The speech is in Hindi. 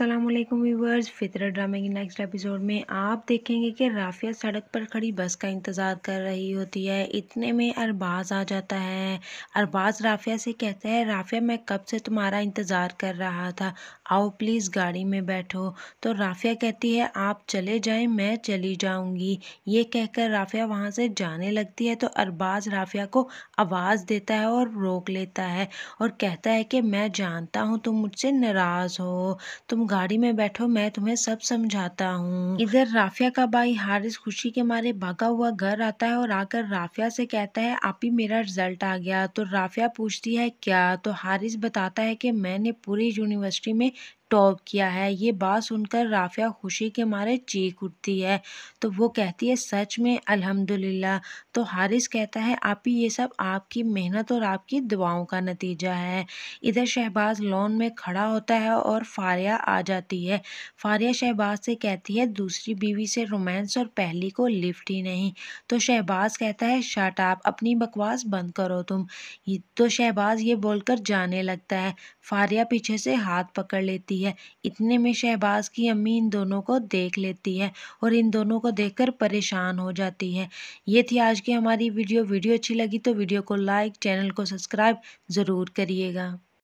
अल्लाम व्यूवर्स फितरा ड्रामे की नेक्स्ट एपिसोड में आप देखेंगे कि राफिया सड़क पर खड़ी बस का इंतज़ार कर रही होती है इतने में अरबाज आ जाता है अरबाज राफिया से कहता है राफिया मैं कब से तुम्हारा इंतज़ार कर रहा था आओ प्लीज़ गाड़ी में बैठो तो राफिया कहती है आप चले जाएं मैं चली जाऊँगी ये कहकर राफिया वहाँ से जाने लगती है तो अरबाज राफिया को आवाज़ देता है और रोक लेता है और कहता है कि मैं जानता हूँ तुम मुझसे नाराज़ हो तो तुम गाड़ी में बैठो मैं तुम्हें सब समझाता हूँ इधर राफिया का भाई हारिस खुशी के मारे भागा हुआ घर आता है और आकर राफिया से कहता है आप ही मेरा रिजल्ट आ गया तो राफिया पूछती है क्या तो हारिस बताता है कि मैंने पूरी यूनिवर्सिटी में टॉप किया है ये बात सुनकर राफ़िया खुशी के मारे चीख उठती है तो वो कहती है सच में अल्हम्दुलिल्लाह तो हारिस कहता है आप ही ये सब आपकी मेहनत और आपकी दुआओं का नतीजा है इधर शहबाज लॉन में खड़ा होता है और फारिया आ जाती है फारिया शहबाज से कहती है दूसरी बीवी से रोमांस और पहली को लिफ्ट ही नहीं तो शहबाज कहता है शट आप अपनी बकवास बंद करो तुम तो शहबाज ये बोलकर जाने लगता है फारिया पीछे से हाथ पकड़ लेती होती है इतने में शहबाज की अम्मी इन दोनों को देख लेती है और इन दोनों को देखकर परेशान हो जाती है ये थी आज की हमारी वीडियो वीडियो अच्छी लगी तो वीडियो को लाइक चैनल को सब्सक्राइब ज़रूर करिएगा